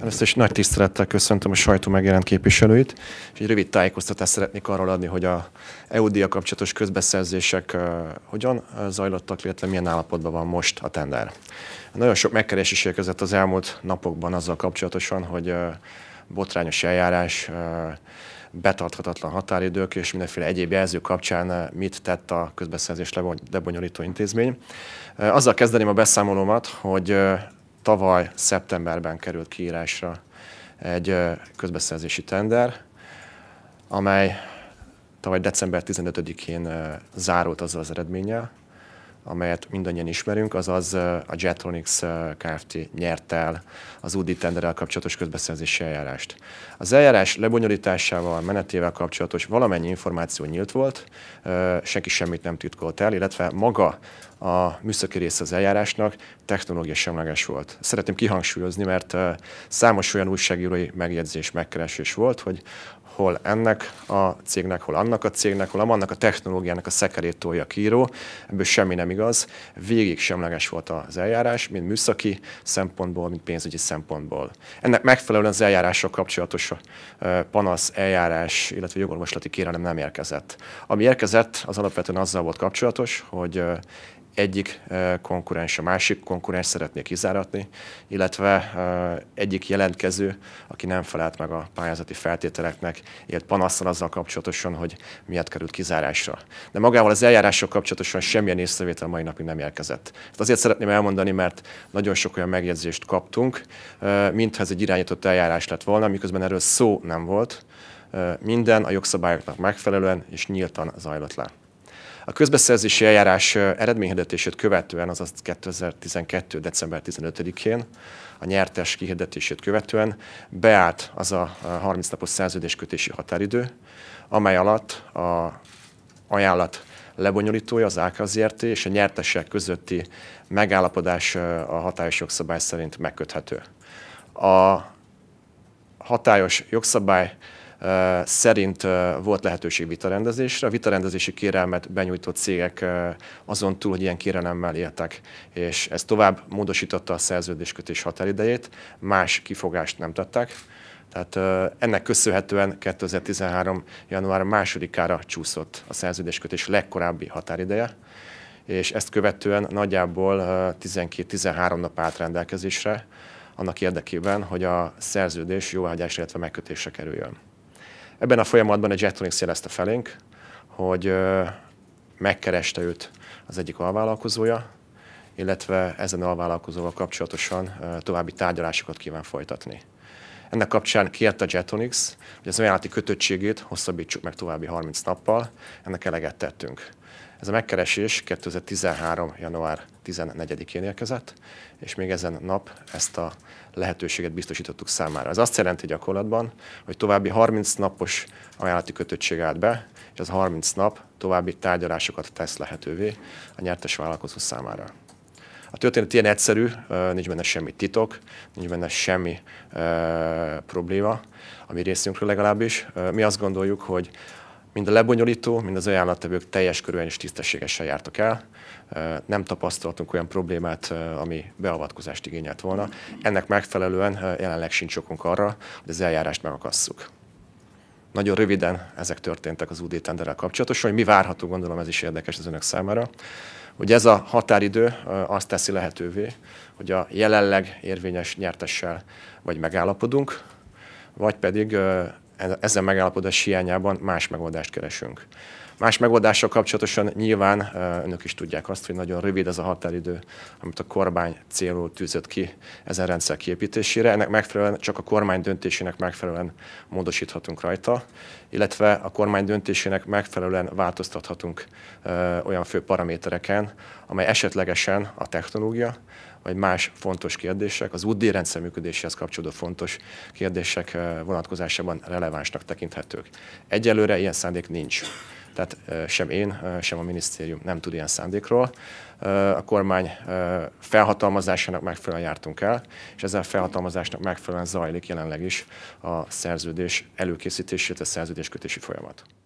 Először is nagy tisztelettel köszöntöm a sajtó megjelent képviselőit, és egy rövid tájékoztatást szeretnék arról adni, hogy a EU-díja kapcsolatos közbeszerzések hogyan zajlottak, illetve milyen állapotban van most a tender. Nagyon sok megkeresés érkezett az elmúlt napokban azzal kapcsolatosan, hogy botrányos eljárás, betarthatatlan határidők és mindenféle egyéb jelző kapcsán mit tett a közbeszerzés lebonyolító intézmény. Azzal kezdeném a beszámolómat, hogy tavaly szeptemberben került kiírásra egy közbeszerzési tender, amely tavaly december 15-én zárult azzal az eredménnyel, amelyet mindannyian ismerünk, azaz a Jetronics Kft. nyert el az UDI tenderrel kapcsolatos közbeszerzési eljárást. Az eljárás lebonyolításával, menetével kapcsolatos valamennyi információ nyílt volt, senki semmit nem titkolt el, illetve maga a műszaki része az eljárásnak technológia semleges volt. Szeretném kihangsúlyozni, mert számos olyan újságírói megjegyzés, megkeresés volt, hogy hol ennek a cégnek, hol annak a cégnek, hol annak a technológiának a szekerét tolja kíró, ebből semmi nem igaz, végig semleges volt az eljárás, mind műszaki szempontból, mind pénzügyi szempontból. Ennek megfelelően az eljárások kapcsolatos panasz, eljárás, illetve jogorvoslati kérelem nem érkezett. Ami érkezett, az alapvetően azzal volt kapcsolatos, hogy egyik eh, konkurens a másik konkurens szeretné kizáratni, illetve eh, egyik jelentkező, aki nem felelt meg a pályázati feltételeknek, élt panaszsal azzal kapcsolatosan, hogy miért került kizárásra. De magával az eljárások kapcsolatosan semmilyen észrevétel mai napig nem érkezett. Ezt azért szeretném elmondani, mert nagyon sok olyan megjegyzést kaptunk, eh, mintha ez egy irányított eljárás lett volna, miközben erről szó nem volt. Minden a jogszabályoknak megfelelően és nyíltan zajlott le. A közbeszerzési eljárás eredményhirdetését követően, azaz 2012. december 15-én, a nyertes kihirdetését követően beállt az a 30 napos szerződéskötési határidő, amely alatt a ajánlat lebonyolítója, az AKZRT és a nyertesek közötti megállapodás a hatályos jogszabály szerint megköthető. A hatályos jogszabály szerint volt lehetőség vitarendezésre. A vitarendezési kérelmet benyújtott cégek azon túl, hogy ilyen kérelemmel éltek, és ez tovább módosította a szerződéskötés határidejét, más kifogást nem tettek. Tehát ennek köszönhetően 2013. január másodikára csúszott a szerződéskötés legkorábbi határideje, és ezt követően nagyjából 12-13 nap állt rendelkezésre, annak érdekében, hogy a szerződés jóváhagyásra, illetve megkötésre kerüljön. Ebben a folyamatban a Jetronics jelezte felénk, hogy megkereste őt az egyik alvállalkozója, illetve ezen alvállalkozóval kapcsolatosan további tárgyalásokat kíván folytatni. Ennek kapcsán kérte a Jetonix, hogy az ajánlati kötöttségét hosszabbítsuk meg további 30 nappal, ennek eleget tettünk. Ez a megkeresés 2013. január 14-én érkezett, és még ezen nap ezt a lehetőséget biztosítottuk számára. Ez azt jelenti gyakorlatban, hogy további 30 napos ajánlati kötöttség állt be, és az 30 nap további tárgyalásokat tesz lehetővé a nyertes vállalkozó számára. A történet ilyen egyszerű, nincs benne semmi titok, nincs benne semmi e, probléma, ami részünkről legalábbis. Mi azt gondoljuk, hogy Mind a lebonyolító, mind az ajánlattevők teljes körülön és tisztességesen jártak el. Nem tapasztaltunk olyan problémát, ami beavatkozást igényelt volna. Ennek megfelelően jelenleg sincs okunk arra, hogy az eljárást megakasszuk. Nagyon röviden ezek történtek az UD tenderrel kapcsolatosan, hogy mi várható, gondolom ez is érdekes az önök számára. Hogy ez a határidő azt teszi lehetővé, hogy a jelenleg érvényes nyertessel vagy megállapodunk, vagy pedig ezen megállapodás hiányában más megoldást keresünk. Más megoldással kapcsolatosan nyilván önök is tudják azt, hogy nagyon rövid ez a határidő, amit a kormány célul tűzött ki ezen rendszer kiépítésére. Ennek megfelelően csak a kormány döntésének megfelelően módosíthatunk rajta, illetve a kormány döntésének megfelelően változtathatunk olyan fő paramétereken, amely esetlegesen a technológia, vagy más fontos kérdések, az rendszer működéséhez kapcsolódó fontos kérdések eh, vonatkozásában relevánsnak tekinthetők. Egyelőre ilyen szándék nincs. Tehát eh, sem én, eh, sem a minisztérium nem tud ilyen szándékról. A kormány felhatalmazásának megfelelően jártunk el, és ezzel a felhatalmazásnak megfelelően zajlik jelenleg is a szerződés előkészítését, a szerződéskötési folyamat.